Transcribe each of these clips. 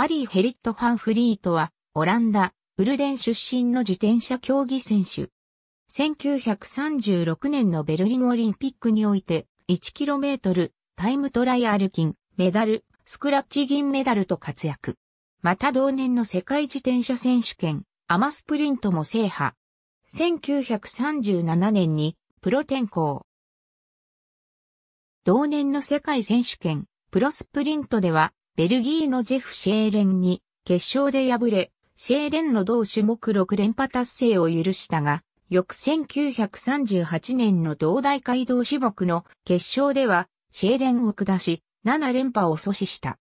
アリー・ヘリット・ファン・フリートは、オランダ、ウルデン出身の自転車競技選手。1936年のベルリンオリンピックにおいて、1km、タイムトライアル金、メダル、スクラッチ銀メダルと活躍。また同年の世界自転車選手権、アマスプリントも制覇。1937年に、プロ転向。同年の世界選手権、プロスプリントでは、ベルギーのジェフ・シェーレンに決勝で敗れ、シェーレンの同種目6連覇達成を許したが、翌1938年の同大会同種目の決勝では、シェーレンを下し、7連覇を阻止した。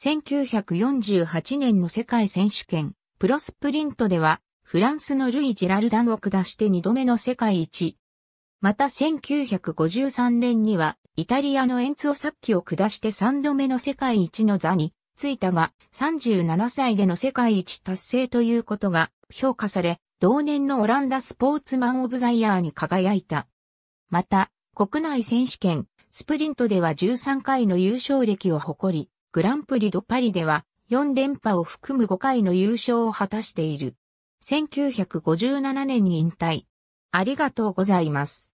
1948年の世界選手権、プロスプリントでは、フランスのルイ・ジェラルダンを下して2度目の世界一また1953年には、イタリアのエンツオサッキを下して3度目の世界一の座についたが、37歳での世界一達成ということが評価され、同年のオランダスポーツマンオブザイヤーに輝いた。また、国内選手権、スプリントでは13回の優勝歴を誇り、グランプリドパリでは4連覇を含む5回の優勝を果たしている。1957年に引退。ありがとうございます。